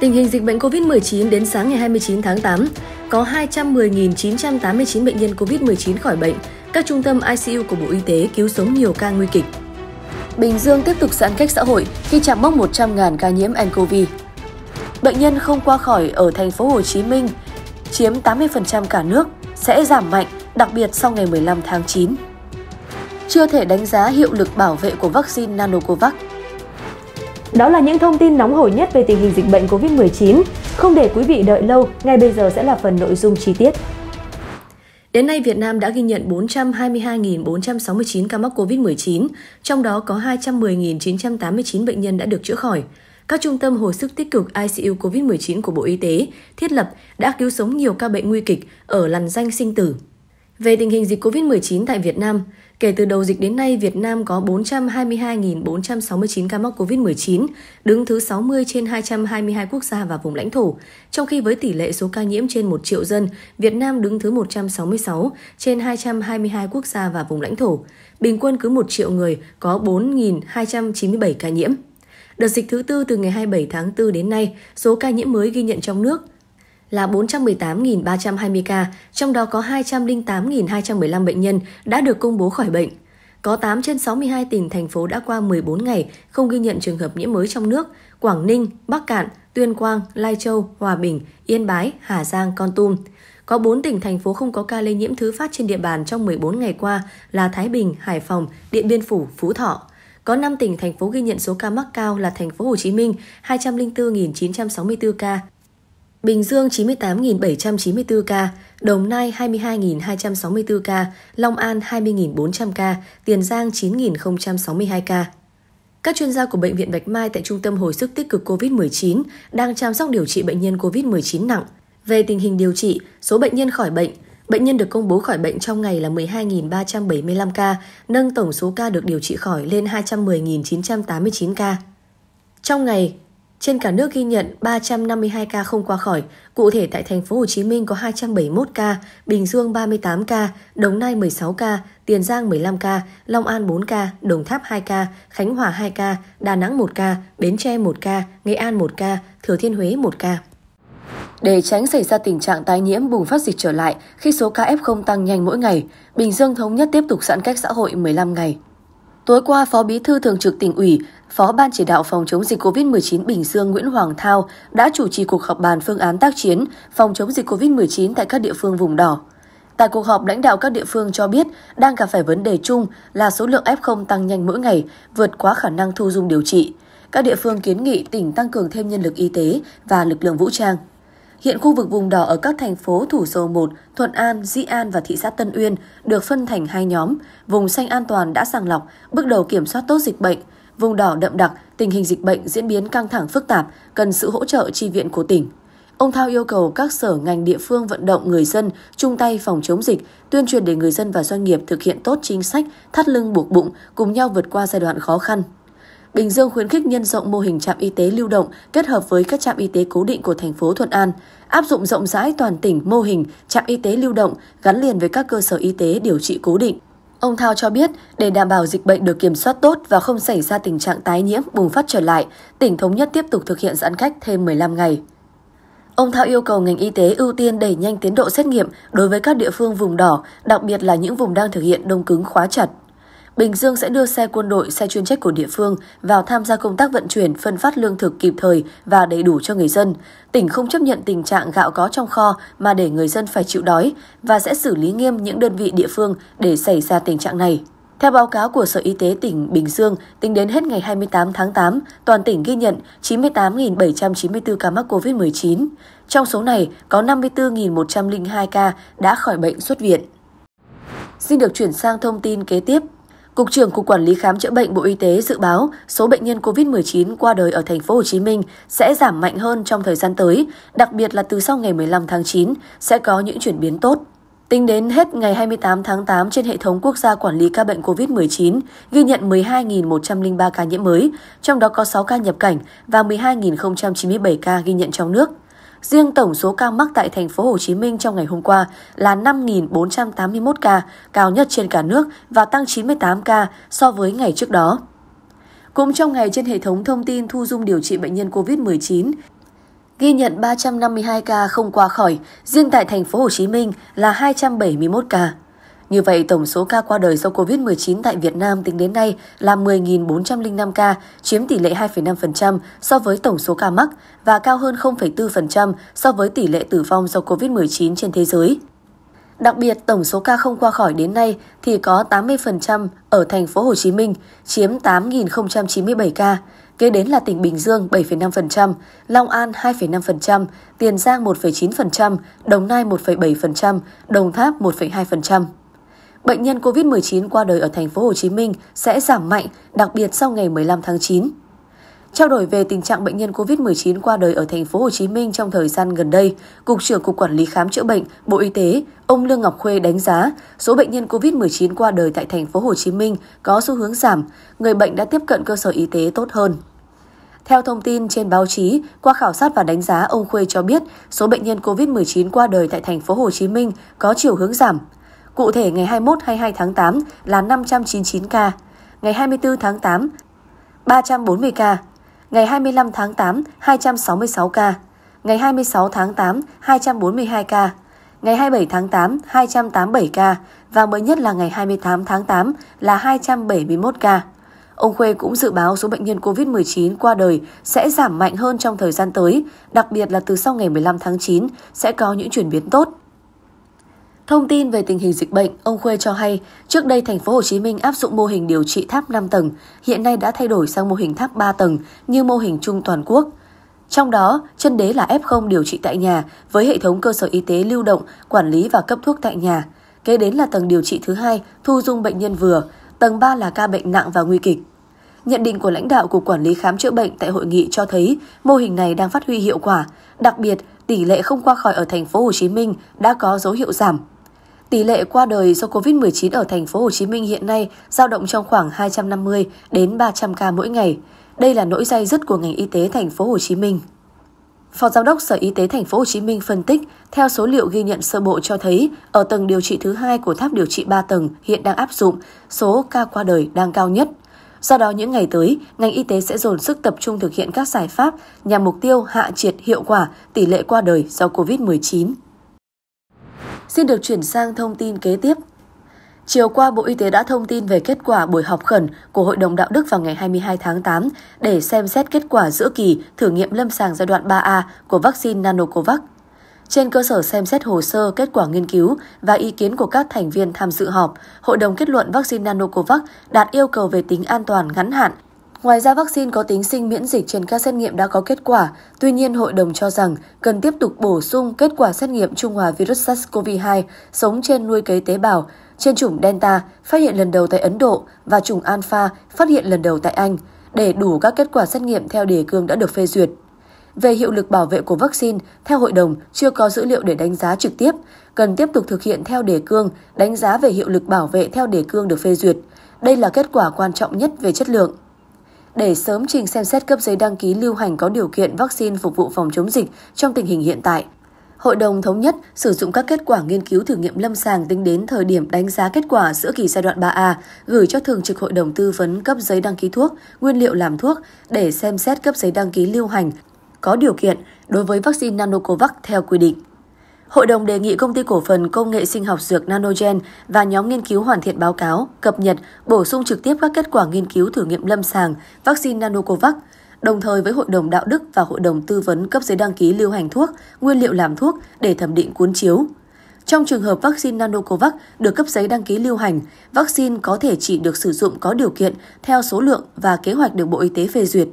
Tình hình dịch bệnh COVID-19 đến sáng ngày 29 tháng 8, có 210.989 bệnh nhân COVID-19 khỏi bệnh, các trung tâm ICU của Bộ Y tế cứu sống nhiều ca nguy kịch. Bình Dương tiếp tục giãn cách xã hội khi chạm mốc 100.000 ca nhiễm nCoV. Bệnh nhân không qua khỏi ở thành phố Hồ Chí Minh chiếm 80% cả nước sẽ giảm mạnh, đặc biệt sau ngày 15 tháng 9. Chưa thể đánh giá hiệu lực bảo vệ của vaccine Nanocovax đó là những thông tin nóng hổi nhất về tình hình dịch bệnh COVID-19. Không để quý vị đợi lâu, ngay bây giờ sẽ là phần nội dung chi tiết. Đến nay, Việt Nam đã ghi nhận 422.469 ca mắc COVID-19, trong đó có 210.989 bệnh nhân đã được chữa khỏi. Các trung tâm hồi sức tích cực ICU COVID-19 của Bộ Y tế thiết lập đã cứu sống nhiều ca bệnh nguy kịch ở làn danh sinh tử. Về tình hình dịch COVID-19 tại Việt Nam, kể từ đầu dịch đến nay, Việt Nam có 422.469 ca mắc COVID-19, đứng thứ 60 trên 222 quốc gia và vùng lãnh thổ. Trong khi với tỷ lệ số ca nhiễm trên 1 triệu dân, Việt Nam đứng thứ 166 trên 222 quốc gia và vùng lãnh thổ. Bình quân cứ 1 triệu người có 4.297 ca nhiễm. Đợt dịch thứ tư từ ngày 27 tháng 4 đến nay, số ca nhiễm mới ghi nhận trong nước – là 418.320 ca, trong đó có 208.215 bệnh nhân đã được công bố khỏi bệnh. Có 8 trên 62 tỉnh, thành phố đã qua 14 ngày không ghi nhận trường hợp nhiễm mới trong nước. Quảng Ninh, Bắc Cạn, Tuyên Quang, Lai Châu, Hòa Bình, Yên Bái, Hà Giang, Con Tum. Có 4 tỉnh, thành phố không có ca lây nhiễm thứ phát trên địa bàn trong 14 ngày qua là Thái Bình, Hải Phòng, Điện Biên Phủ, Phú Thọ. Có 5 tỉnh, thành phố ghi nhận số ca mắc cao là thành phố Hồ Chí Minh 204.964 ca, Bình Dương 98.794 ca, Đồng Nai 22.264 ca, Long An 20.400 ca, Tiền Giang 9.062 ca. Các chuyên gia của Bệnh viện Bạch Mai tại Trung tâm Hồi sức tích cực COVID-19 đang chăm sóc điều trị bệnh nhân COVID-19 nặng. Về tình hình điều trị, số bệnh nhân khỏi bệnh, bệnh nhân được công bố khỏi bệnh trong ngày là 12.375 ca, nâng tổng số ca được điều trị khỏi lên 210.989 ca. Trong ngày, trên cả nước ghi nhận 352 ca không qua khỏi, cụ thể tại thành phố Hồ Chí Minh có 271 ca, Bình Dương 38 ca, Đồng Nai 16 ca, Tiền Giang 15 ca, Long An 4 ca, Đồng Tháp 2 ca, Khánh Hòa 2 ca, Đà Nẵng 1 ca, Bến Tre 1 ca, Nghệ An 1 ca, Thừa Thiên Huế 1 ca. Để tránh xảy ra tình trạng tái nhiễm bùng phát dịch trở lại khi số ca F0 tăng nhanh mỗi ngày, Bình Dương thống nhất tiếp tục giãn cách xã hội 15 ngày. Tối qua, Phó Bí thư Thường trực tỉnh ủy, Phó Ban chỉ đạo phòng chống dịch COVID-19 Bình Dương Nguyễn Hoàng Thao đã chủ trì cuộc họp bàn phương án tác chiến phòng chống dịch COVID-19 tại các địa phương vùng đỏ. Tại cuộc họp, lãnh đạo các địa phương cho biết đang gặp phải vấn đề chung là số lượng F0 tăng nhanh mỗi ngày, vượt quá khả năng thu dung điều trị. Các địa phương kiến nghị tỉnh tăng cường thêm nhân lực y tế và lực lượng vũ trang. Hiện khu vực vùng đỏ ở các thành phố Thủ Dầu Một, Thuận An, Di An và thị xã Tân Uyên được phân thành hai nhóm. Vùng xanh an toàn đã sàng lọc, bước đầu kiểm soát tốt dịch bệnh. Vùng đỏ đậm đặc, tình hình dịch bệnh diễn biến căng thẳng phức tạp, cần sự hỗ trợ chi viện của tỉnh. Ông Thao yêu cầu các sở ngành địa phương vận động người dân chung tay phòng chống dịch, tuyên truyền để người dân và doanh nghiệp thực hiện tốt chính sách thắt lưng buộc bụng, cùng nhau vượt qua giai đoạn khó khăn. Bình Dương khuyến khích nhân rộng mô hình trạm y tế lưu động kết hợp với các trạm y tế cố định của thành phố Thuận An, áp dụng rộng rãi toàn tỉnh mô hình trạm y tế lưu động gắn liền với các cơ sở y tế điều trị cố định. Ông Thao cho biết, để đảm bảo dịch bệnh được kiểm soát tốt và không xảy ra tình trạng tái nhiễm bùng phát trở lại, tỉnh thống nhất tiếp tục thực hiện giãn cách thêm 15 ngày. Ông Thao yêu cầu ngành y tế ưu tiên đẩy nhanh tiến độ xét nghiệm đối với các địa phương vùng đỏ, đặc biệt là những vùng đang thực hiện đông cứng khóa chặt. Bình Dương sẽ đưa xe quân đội, xe chuyên trách của địa phương vào tham gia công tác vận chuyển, phân phát lương thực kịp thời và đầy đủ cho người dân. Tỉnh không chấp nhận tình trạng gạo có trong kho mà để người dân phải chịu đói và sẽ xử lý nghiêm những đơn vị địa phương để xảy ra tình trạng này. Theo báo cáo của Sở Y tế tỉnh Bình Dương, tính đến hết ngày 28 tháng 8, toàn tỉnh ghi nhận 98.794 ca mắc COVID-19. Trong số này, có 54.102 ca đã khỏi bệnh xuất viện. Xin được chuyển sang thông tin kế tiếp Cục trưởng Cục Quản lý khám chữa bệnh Bộ Y tế dự báo số bệnh nhân COVID-19 qua đời ở thành phố Hồ Chí Minh sẽ giảm mạnh hơn trong thời gian tới, đặc biệt là từ sau ngày 15 tháng 9 sẽ có những chuyển biến tốt. Tính đến hết ngày 28 tháng 8 trên hệ thống quốc gia quản lý ca bệnh COVID-19 ghi nhận 12.103 ca nhiễm mới, trong đó có 6 ca nhập cảnh và 12.097 ca ghi nhận trong nước. Riêng tổng số ca mắc tại thành phố Hồ Chí Minh trong ngày hôm qua là 5.481 ca, cao nhất trên cả nước và tăng 98 ca so với ngày trước đó. Cũng trong ngày trên hệ thống thông tin thu dung điều trị bệnh nhân COVID-19, ghi nhận 352 ca không qua khỏi, riêng tại thành phố Hồ Chí Minh là 271 ca. Như vậy, tổng số ca qua đời do COVID-19 tại Việt Nam tính đến nay là 10.405 ca, chiếm tỷ lệ 2,5% so với tổng số ca mắc và cao hơn 0,4% so với tỷ lệ tử vong do COVID-19 trên thế giới. Đặc biệt, tổng số ca không qua khỏi đến nay thì có 80% ở thành phố Hồ Chí Minh, chiếm 8.097 ca. Kế đến là tỉnh Bình Dương 7,5%, Long An 2,5%, Tiền Giang 1,9%, Đồng Nai 1,7%, Đồng Tháp 1,2% bệnh nhân COVID-19 qua đời ở thành phố Hồ Chí Minh sẽ giảm mạnh, đặc biệt sau ngày 15 tháng 9. Trao đổi về tình trạng bệnh nhân COVID-19 qua đời ở thành phố Hồ Chí Minh trong thời gian gần đây, cục trưởng cục quản lý khám chữa bệnh Bộ Y tế, ông Lương Ngọc Khuê đánh giá số bệnh nhân COVID-19 qua đời tại thành phố Hồ Chí Minh có xu hướng giảm, người bệnh đã tiếp cận cơ sở y tế tốt hơn. Theo thông tin trên báo chí, qua khảo sát và đánh giá, ông Khuê cho biết số bệnh nhân COVID-19 qua đời tại thành phố Hồ Chí Minh có chiều hướng giảm. Cụ thể ngày 21-22 tháng 8 là 599 ca, ngày 24 tháng 8 340 ca, ngày 25 tháng 8 266 ca, ngày 26 tháng 8 242 ca, ngày 27 tháng 8 287 ca và mới nhất là ngày 28 tháng 8 là 271 ca. Ông Khuê cũng dự báo số bệnh nhân COVID-19 qua đời sẽ giảm mạnh hơn trong thời gian tới, đặc biệt là từ sau ngày 15 tháng 9 sẽ có những chuyển biến tốt. Thông tin về tình hình dịch bệnh, ông Khuê cho hay, trước đây thành phố Hồ Chí Minh áp dụng mô hình điều trị tháp 5 tầng, hiện nay đã thay đổi sang mô hình tháp 3 tầng như mô hình chung toàn quốc. Trong đó, chân đế là F0 điều trị tại nhà với hệ thống cơ sở y tế lưu động, quản lý và cấp thuốc tại nhà. Kế đến là tầng điều trị thứ hai, thu dung bệnh nhân vừa, tầng 3 là ca bệnh nặng và nguy kịch. Nhận định của lãnh đạo Cục Quản lý Khám chữa bệnh tại hội nghị cho thấy mô hình này đang phát huy hiệu quả, đặc biệt tỷ lệ không qua khỏi ở thành phố Hồ Chí Minh đã có dấu hiệu giảm. Tỷ lệ qua đời do COVID-19 ở thành phố Hồ Chí Minh hiện nay dao động trong khoảng 250 đến 300 ca mỗi ngày. Đây là nỗi dây dứt của ngành y tế thành phố Hồ Chí Minh. Phó Giám đốc Sở Y tế Thành phố Hồ Chí Minh phân tích, theo số liệu ghi nhận sơ bộ cho thấy, ở tầng điều trị thứ hai của tháp điều trị 3 tầng hiện đang áp dụng, số ca qua đời đang cao nhất. Do đó những ngày tới, ngành y tế sẽ dồn sức tập trung thực hiện các giải pháp nhằm mục tiêu hạ triệt hiệu quả tỷ lệ qua đời do COVID-19. Xin được chuyển sang thông tin kế tiếp. Chiều qua, Bộ Y tế đã thông tin về kết quả buổi họp khẩn của Hội đồng Đạo đức vào ngày 22 tháng 8 để xem xét kết quả giữa kỳ thử nghiệm lâm sàng giai đoạn 3A của vaccine Nanocovax. Trên cơ sở xem xét hồ sơ, kết quả nghiên cứu và ý kiến của các thành viên tham dự họp, Hội đồng kết luận vaccine Nanocovax đạt yêu cầu về tính an toàn ngắn hạn Ngoài ra, vaccine có tính sinh miễn dịch trên các xét nghiệm đã có kết quả. Tuy nhiên, hội đồng cho rằng cần tiếp tục bổ sung kết quả xét nghiệm trung hòa virus SARS-CoV-2 sống trên nuôi cấy tế bào trên chủng Delta phát hiện lần đầu tại Ấn Độ và chủng Alpha phát hiện lần đầu tại Anh để đủ các kết quả xét nghiệm theo đề cương đã được phê duyệt. Về hiệu lực bảo vệ của vaccine, theo hội đồng chưa có dữ liệu để đánh giá trực tiếp, cần tiếp tục thực hiện theo đề cương, đánh giá về hiệu lực bảo vệ theo đề cương được phê duyệt. Đây là kết quả quan trọng nhất về chất lượng để sớm trình xem xét cấp giấy đăng ký lưu hành có điều kiện vaccine phục vụ phòng chống dịch trong tình hình hiện tại. Hội đồng thống nhất sử dụng các kết quả nghiên cứu thử nghiệm lâm sàng tính đến thời điểm đánh giá kết quả giữa kỳ giai đoạn 3A gửi cho Thường trực Hội đồng Tư vấn cấp giấy đăng ký thuốc, nguyên liệu làm thuốc để xem xét cấp giấy đăng ký lưu hành có điều kiện đối với vaccine Nanocovax theo quy định. Hội đồng đề nghị công ty cổ phần công nghệ sinh học dược Nanogen và nhóm nghiên cứu hoàn thiện báo cáo, cập nhật, bổ sung trực tiếp các kết quả nghiên cứu thử nghiệm lâm sàng vaccine Nanocovax, đồng thời với Hội đồng Đạo đức và Hội đồng Tư vấn cấp giấy đăng ký lưu hành thuốc, nguyên liệu làm thuốc để thẩm định cuốn chiếu. Trong trường hợp vaccine Nanocovax được cấp giấy đăng ký lưu hành, vaccine có thể chỉ được sử dụng có điều kiện theo số lượng và kế hoạch được Bộ Y tế phê duyệt.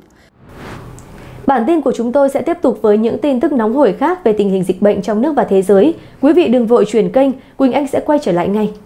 Bản tin của chúng tôi sẽ tiếp tục với những tin tức nóng hổi khác về tình hình dịch bệnh trong nước và thế giới. Quý vị đừng vội chuyển kênh, Quỳnh Anh sẽ quay trở lại ngay.